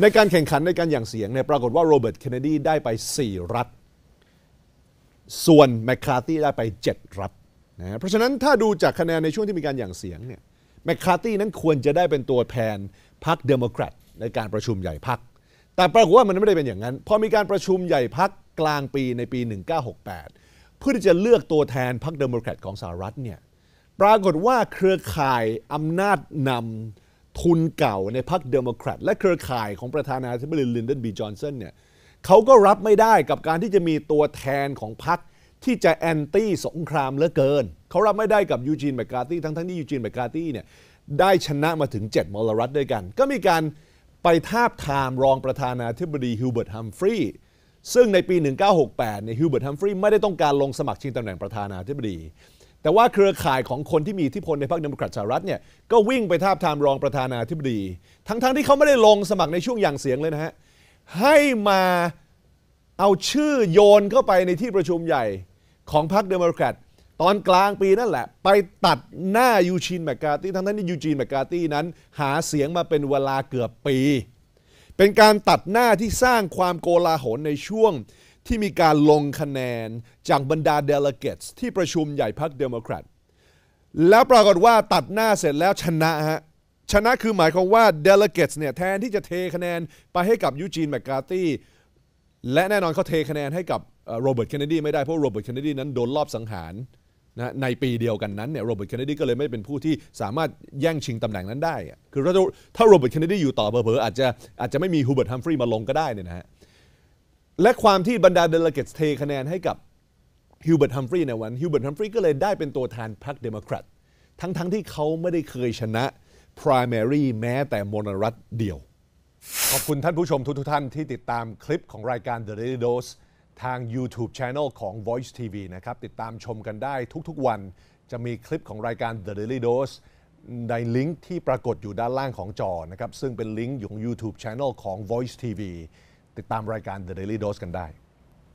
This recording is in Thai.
ในการแข่งขันในการอย่างเสียงเนี่ยปรากฏว่าโรเบิร์ตเคนเนดีได้ไป 4 รัฐ ส่วนแมคคาร์ตี้ได้ไป 7 รัฐนะเพราะฉะนั้นถ้าดูจากคะแนนในช่วงที่มีการอย่างเสียงเนี่ยแมคคาร์ตี้นั้นควรจะได้เป็นตัวแทนพรรคเดโมแครตในการประชุมใหญ่พรรคแต่ปรากฏว่า มันไม่ได้เป็นอย่างนั้นพอมีการประชุมใหญ่พรรคกลางปีในปี 1968 เพื่อที่จะเลือกตัวแทนพรรคเดโมแครตของสหรัฐเนี่ยปรากฏว่าเครือข่ายอำนาจนำทุนเก่าในพรรคเดโมแครตและเครือข่ายของประธานาธิบดีลินเดนบีจอห์นสันเนี่ยเขาก็รับไม่ได้กับการที่จะมีตัวแทนของพรรคที่จะแอนตี้สงครามเหลือเกิน เขารับไม่ได้กับยูจีนแมคกาตี้ทั้งๆที่ยูจีนแมคกาตี้เนี่ยได้ชนะมาถึง 7 มลรัฐด้วยกัน ก็มีการไปทาบทามรองประธานาธิบดีฮิวเบิร์ตฮัมฟรีย์ซึ่งในปี 1968เนี่ยฮิวเบิร์ตฮัมฟรีย์ไม่ได้ต้องการลงสมัครชิงตำแหน่งประธานาธิบดีแต่ว่าเครือข่ายของคนที่มีอิทธิพลในพรรคเดโมแครตสหรัฐเนี่ย ก็วิ่งไปทาบทามรองประธานาธิบดีทั้งๆทที่เขาไม่ได้ลงสมัครในช่วงอย่างเสียงเลยนะฮะ ให้มาเอาชื่อโยนเข้าไปในที่ประชุมใหญ่ของพรรคเดโมแครตตอนกลางปีนั่นแหละ ไปตัดหน้ายูชีนแมกกาตี้ทั้งๆที่ยูชีนแมกกาตี้นั้น หาเสียงมาเป็นเวลาเกือบปี เป็นการตัดหน้าที่สร้างความโกลาหลในช่วงที่มีการลงคะแนนจากบรรดาเดลเกตที่ประชุมใหญ่พรรคเดโมแครตแล้วปรากฏว่าตัดหน้าเสร็จแล้วชนะฮะชนะคือหมายความว่าเดลเกตเนี่ยแทนที่จะเทคะแนนไปให้กับยูจีนแมคกาตี้และแน่นอนเขาเทคะแนนให้กับโรเบิร์ตเคนเนดีไม่ได้ เพราะโรเบิร์ตเคนเนดีนั้นโดนลอบสังหารนะในปีเดียวกันนั้นเนี่ยโรเบิร์ตเคนเนดีก็เลยไม่เป็นผู้ที่สามารถแย่งชิงตำแหน่งนั้นได้คือถ้าโรเบิร์ตเคนเนดีอยู่ต่อเผลอๆอาจจะอาจจะไม่มีฮูเบิร์ตฮัมฟรีย์มาลงก็ได้เนี่ยนะฮะและความที่บรรดาเดลเกตเทคะแนนให้กับฮิวเบิร์ตฮัมฟรีย์ในวันฮิวเบิร์ตฮัมฟรีย์ก็เลยได้เป็นตัวแทนพรรคเดโมแครตทั้งๆทที่เขาไม่ได้เคยชนะ primary แม้แต่มนรัฐเดียว ขอบคุณท่านผู้ชมทุก ๆท่านที่ติดตามคลิปของรายการ The Daily Dose ทาง YouTube Channel ของ Voice TV นะครับ ติดตามชมกันได้ทุกๆวันจะมีคลิปของรายการ The Daily Dose ในลิงก์ที่ปรากฏอยู่ด้านล่างของจอนะครับซึ่งเป็นลิงก์ของ YouTube Channel ของ Voice TV ติดตามรายการ The Daily Dose กันได้